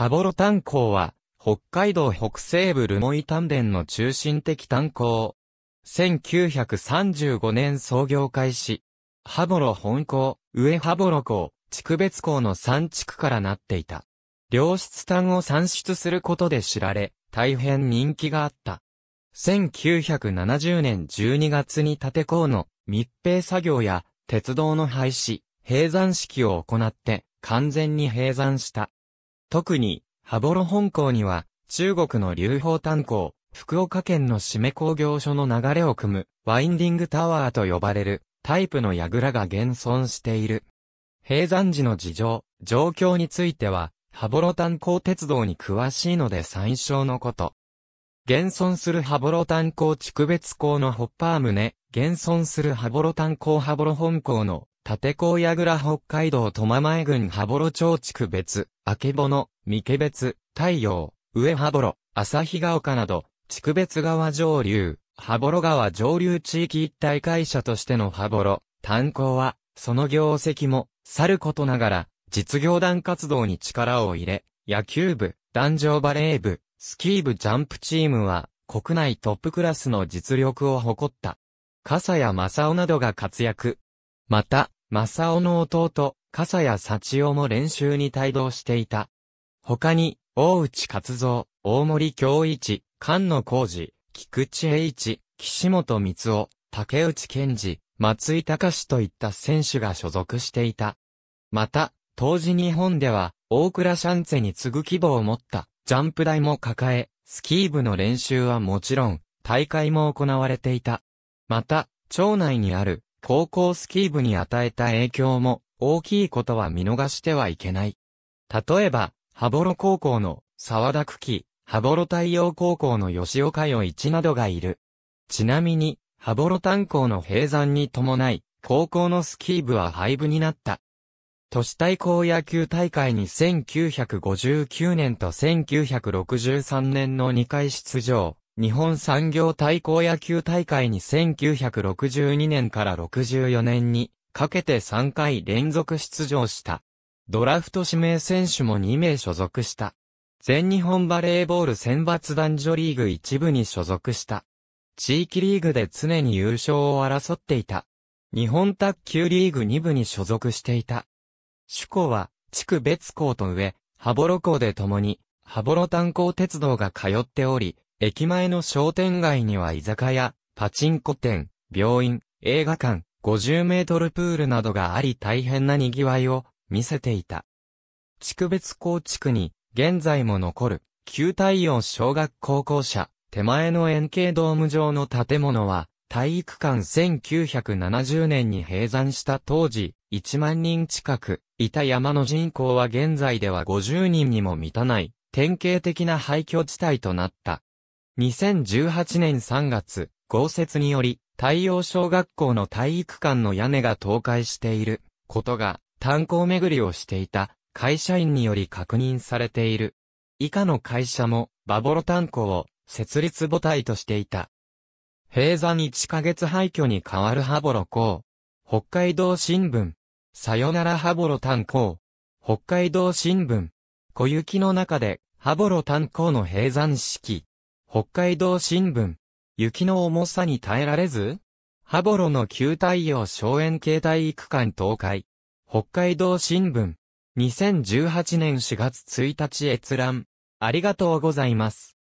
羽幌炭鉱は、北海道北西部留萌炭田の中心的炭鉱。1935年創業開始。羽幌本港、上羽幌港、畜別港の3地区からなっていた。良質炭を産出することで知られ、大変人気があった。1970年12月に建て港の密閉作業や鉄道の廃止、閉山式を行って完全に閉山した。特に、羽幌本港には、中国の流宝炭鉱、福岡県の締め工業所の流れを組む、ワインディングタワーと呼ばれる、タイプの櫓が現存している。閉山時の事情、状況については、羽幌炭鉱鉄道に詳しいので参照のこと。現存する羽幌炭鉱地区別港のホッパー棟、現存する羽幌炭鉱羽幌本港の立高やぐら北海道苫前郡羽幌町地区別、明けぼの、三毛別、太陽、上羽幌、旭ヶ丘など、地区別川上流、羽幌川上流地域一体会社としての羽幌、炭鉱は、その業績も、さることながら、実業団活動に力を入れ、野球部、男女バレー部、スキー部ジャンプチームは、国内トップクラスの実力を誇った。笠谷正夫などが活躍。また、正雄の弟、笠谷幸雄も練習に帯同していた。他に、大内勝造、大森京一、菅野浩二、菊池栄一、岸本光雄、竹内健二、松井隆といった選手が所属していた。また、当時日本では、大倉シャンツェに次ぐ規模を持ったジャンプ台も抱え、スキー部の練習はもちろん、大会も行われていた。また、町内にある高校スキー部に与えた影響も大きいことは見逃してはいけない。例えば、羽幌高校の沢田久喜、羽幌太陽高校の吉岡与一などがいる。ちなみに、羽幌炭鉱の閉山に伴い、高校のスキー部は廃部になった。都市対抗野球大会に1959年と1963年の2回出場。日本産業対抗野球大会に1962年から64年にかけて3回連続出場した。ドラフト指名選手も2名所属した。全日本バレーボール選抜男女リーグ一部に所属した。地域リーグで常に優勝を争っていた。日本卓球リーグ2部に所属していた。主校は、地区別校と上、羽幌校で共に、羽幌炭鉱鉄道が通っており、駅前の商店街には居酒屋、パチンコ店、病院、映画館、50メートルプールなどがあり大変な賑わいを見せていた。地区別校地区に現在も残る旧太陽小学校校舎手前の円形ドーム上の建物は体育館1970年に閉山した当時1万人近くいた山の人口は現在では50人にも満たない典型的な廃墟地帯となった。2018年3月、豪雪により、太陽小学校の体育館の屋根が倒壊していることが、炭鉱巡りをしていた会社員により確認されている。以下の会社も、バボロ炭鉱を設立母体としていた。閉山1ヶ月廃墟に変わるハボロ港。北海道新聞。さよならハボロ炭鉱。北海道新聞。小雪の中で、ハボロ炭鉱の閉山式。北海道新聞。雪の重さに耐えられずハボロの旧太陽荘園形体育館倒壊。北海道新聞。2018年4月1日閲覧。ありがとうございます。